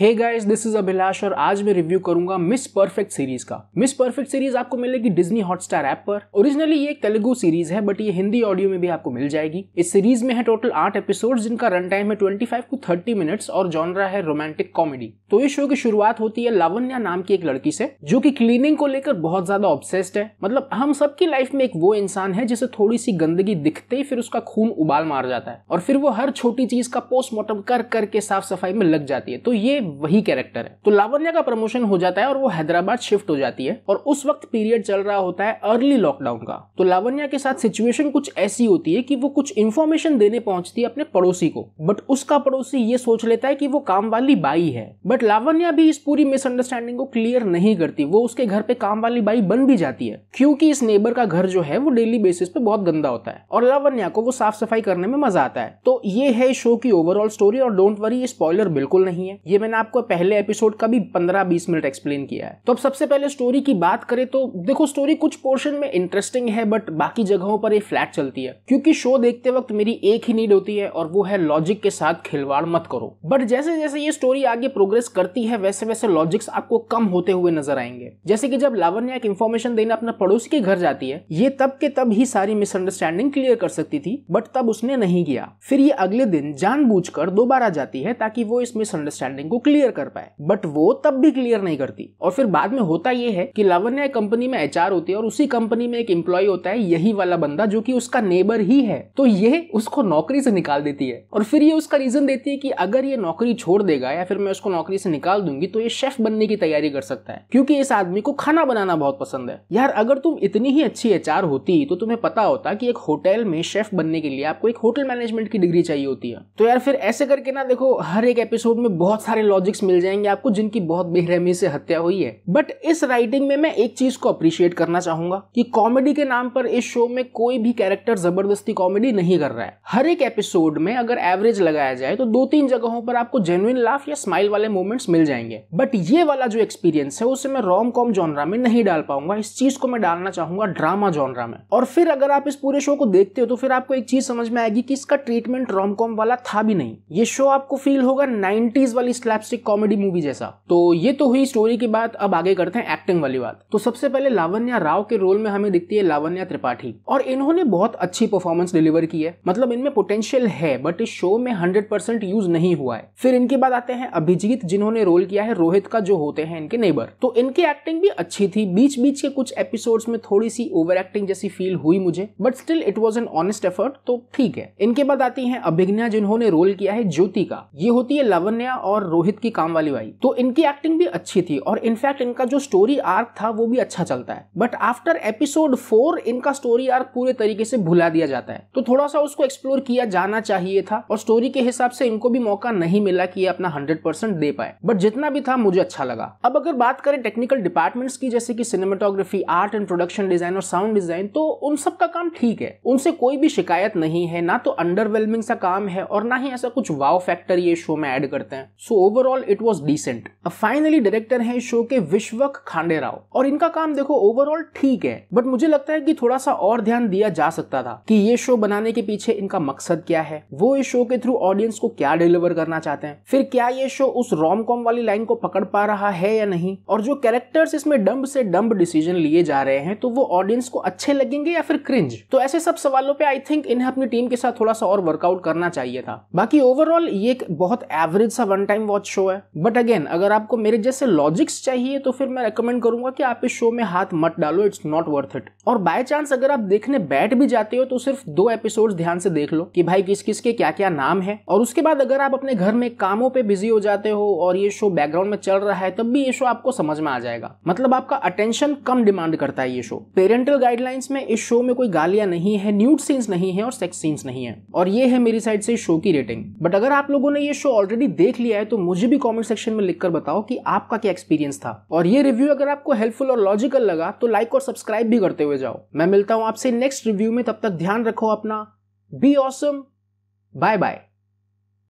hey guys this is Abhilash और आज मैं रिव्यू करूंगा मिस परफेक्ट सीरीज का मिस परफेक्ट सीरीज आपको मिलेगी डिज्नी हॉटस्टार ऐप पर ओरिजिनली ये एक तेलुगु सीरीज है बट ये हिंदी ऑडियो में भी आपको मिल जाएगी इस सीरीज में है टोटल आठ एपिसोड जिनका रन टाइम है 25 टू थर्टी मिनट्स और जॉनरा है रोमांटिक कॉमेडी तो इस शो की शुरुआत होती है लावण्या नाम की एक लड़की से जो की क्लीनिंग को लेकर बहुत ज्यादा ऑब्सेस्ड है मतलब हम सबकी लाइफ में एक वो इंसान है जिसे थोड़ी सी गंदगी दिखते ही फिर उसका खून उबाल मार जाता है और फिर वो हर छोटी चीज का पोस्टमार्टम कर करके साफ सफाई में लग जाती है तो ये वही कैरेक्टर है तो लावण्या का प्रमोशन हो जाता है और वो हैदराबाद शिफ्ट हो जाती है और उस वक्त पीरियड चल रहा होता है अर्ली लॉकडाउन का तो लावण्या के साथ सिचुएशन कुछ ऐसी होती है कि वो कुछ इन्फॉर्मेशन देने पहुंचती है अपने पड़ोसी को बट उसका पड़ोसी ये सोच लेता है कि वो काम वाली बाई है बट लावण्या भी इस पूरी मिसअंडरस्टैंडिंग को क्लियर नहीं करती वो उसके घर पे काम वाली बाई बन भी जाती है क्योंकि इस नेबर का घर जो है वो डेली बेसिस पे बहुत गंदा होता है और लावण्या को वो साफ सफाई करने में मजा आता है तो ये है शो की ओवरऑल स्टोरी और डोंट वरी ये स्पॉइलर बिल्कुल नहीं है ये मैंने मैंने आपको पहले एपिसोड का भी पंद्रह बीस मिनट एक्सप्लेन किया है तो अब सबसे पहले स्टोरी की बात करें तो देखो स्टोरी कुछ पोर्शन में इंटरेस्टिंग है बट बाकी जगहों पर ये फ्लैट चलती है क्योंकि शो देखते वक्त मेरी एक ही नीड होती है और वो है लॉजिक के साथ खिलवाड़ मत करो बट जैसे जैसे ये स्टोरी आगे प्रोग्रेस करती है वैसे वैसे लॉजिक्स आपको कम होते हुए नजर आएंगे जैसे कि जब लावण्या एक इन्फॉर्मेशन देने अपना पड़ोसी के घर जाती है ये तब के तब ही सारी मिसअंडरस्टैंडिंग क्लियर कर सकती थी बट तब उसने नहीं किया फिर ये अगले दिन जानबूझकर दोबारा जाती है ताकि वो इस मिसअंडरस्टैंडिंग को क्लियर कर पाए बट वो तब भी क्लियर नहीं करती और फिर बाद में होता ये है कि लवन्या कंपनी में एचआर होती है और उसी कंपनी में एक एम्प्लॉय होता है यही वाला बंदा जो कि उसका नेबर ही है तो ये उसको नौकरी से निकाल देती है और फिर ये उसका रीजन देती है कि अगर ये नौकरी छोड़ देगा या फिर मैं उसको नौकरी से निकाल दूंगी तो ये शेफ बनने की तैयारी कर सकता है क्योंकि इस आदमी को खाना बनाना बहुत पसंद है यार अगर तुम इतनी ही अच्छी एचआर होती तो तुम्हें पता होता कि एक होटल में शेफ बनने के लिए आपको एक होटल मैनेजमेंट की डिग्री चाहिए होती है तो यार फिर ऐसे करके ना देखो हर एक एपिसोड में बहुत सारे लॉजिक्स मिल जाएंगे आपको जिनकी बहुत बेरहमी से हत्या हुई है बट इस राइटिंग में मैं एक चीज को अप्रिशिएट करना चाहूंगा कि कॉमेडी के नाम पर इस शो में कोई भी कैरेक्टर जबरदस्ती कॉमेडी नहीं कर रहा है हर एक एपिसोड में अगर एवरेज लगाया जाए तो दो तीन जगहों पर आपको जेनुइन लाफ या स्माइल वाले मोमेंट्स मिल जाएंगे बट ये वाला जो एक्सपीरियंस है उसे मैं रॉम कॉम जॉनरा में नहीं डाल पाऊंगा इस चीज को मैं डालना चाहूंगा ड्रामा जॉनरा में और फिर अगर आप इस पूरे शो को देखते हो तो फिर आपको एक चीज समझ में आएगी कि इसका ट्रीटमेंट रॉम कॉम वाला था भी नहीं ये शो आपको फील होगा नाइनटीज वाली स्लैप स्लैपस्टिक कॉमेडी मूवी जैसा तो ये तो हुई स्टोरी की बात अब आगे करते हैं एक्टिंग वाली बात तो सबसे पहले लावण्या राव के रोल में हमें दिखती है लावण्या त्रिपाठी और इन्होंने बहुत अच्छी परफॉर्मेंस डिलीवर की है मतलब इनमें पोटेंशियल है बट इस शो में हंड्रेड यूज नहीं हुआ है फिर इनके बाद आते हैं अभिजीत जिन्होंने रोल किया है रोहित का जो होते हैं इनके नेबर तो इनकी एक्टिंग भी अच्छी थी बीच बीच के कुछ एपिसोड में थोड़ी सी ओवर एक्टिंग जैसी फील हुई मुझे but still it was an honest effort तो ठीक है इनके बाद आती है अभिज्ञा जिन्होंने रोल किया है ज्योति का ये होती है लवन्या और रोहित रोहित की काम वाली भाई तो इनकी एक्टिंग भी अच्छी थी और इनफैक्ट इनका जो स्टोरी आर्क था वो भी अच्छा चलता है बट आफ्टर एपिसोड फोर इनका स्टोरी आर्क पूरे तरीके से भुला दिया जाता है तो थोड़ा सा उसको एक्सप्लोर किया जाना चाहिए था और स्टोरी के हिसाब से इनको भी मौका नहीं मिला कि ये अपना हंड्रेड दे पाए बट जितना भी था मुझे अच्छा लगा अब अगर बात करें टेक्निकल डिपार्टमेंट्स की जैसे कि cinematography art and production design और साउंड डिजाइन तो उन सब का काम ठीक है उनसे कोई भी शिकायत नहीं है ना तो अंडरवेलमिंग सा काम है और ना ही ऐसा कुछ वाव फैक्टर ये शो में ऐड करते हैं so so, over overall it was decent अब फाइनली डायरेक्टर है शो के विश्वक खांडे राव और इनका काम देखो ओवरऑल ठीक है बट मुझे लगता है कि थोड़ा सा और ध्यान दिया जा सकता था कि ये शो बनाने के पीछे इनका मकसद क्या है वो इस शो के थ्रू ऑडियंस को क्या डिलीवर करना चाहते हैं फिर क्या ये शो उस रॉम कॉम वाली लाइन को पकड़ पा रहा है या नहीं और जो कैरेक्टर्स इसमें डम्ब से डम्ब डिसीजन लिए जा रहे हैं तो वो ऑडियंस को अच्छे लगेंगे या फिर क्रिंज तो ऐसे सब सवालों पे आई थिंक इन्हें अपनी टीम के साथ थोड़ा सा और वर्कआउट करना चाहिए था बाकी ओवरऑल ये एक बहुत एवरेज सा वन टाइम वॉच खूबसूरत शो है बट अगेन अगर आपको मेरे जैसे लॉजिक्स चाहिए तो फिर मैं रेकमेंड करूंगा कि आप इस शो में हाथ मत डालो इट्स नॉट वर्थ इट और बाय चांस अगर आप देखने बैठ भी जाते हो तो सिर्फ दो एपिसोड ध्यान से देख लो कि भाई किस किस के क्या क्या नाम है और उसके बाद अगर आप अपने घर में कामों पे बिजी हो जाते हो और ये शो बैकग्राउंड में चल रहा है तब भी ये शो आपको समझ में आ जाएगा मतलब आपका अटेंशन कम डिमांड करता है ये शो पेरेंटल गाइडलाइंस में इस शो में कोई गालियां नहीं है न्यूड सीन्स नहीं है और सेक्स सीन्स नहीं है और ये है मेरी साइड से शो की रेटिंग बट अगर आप लोगों ने ये शो ऑलरेडी देख लिया है तो मुझे मुझे भी कमेंट सेक्शन में लिखकर बताओ कि आपका क्या एक्सपीरियंस था और ये रिव्यू अगर आपको हेल्पफुल और लॉजिकल लगा तो लाइक और सब्सक्राइब भी करते हुए जाओ मैं मिलता हूं आपसे नेक्स्ट रिव्यू में तब तक ध्यान रखो अपना बी ऑसम बाय बाय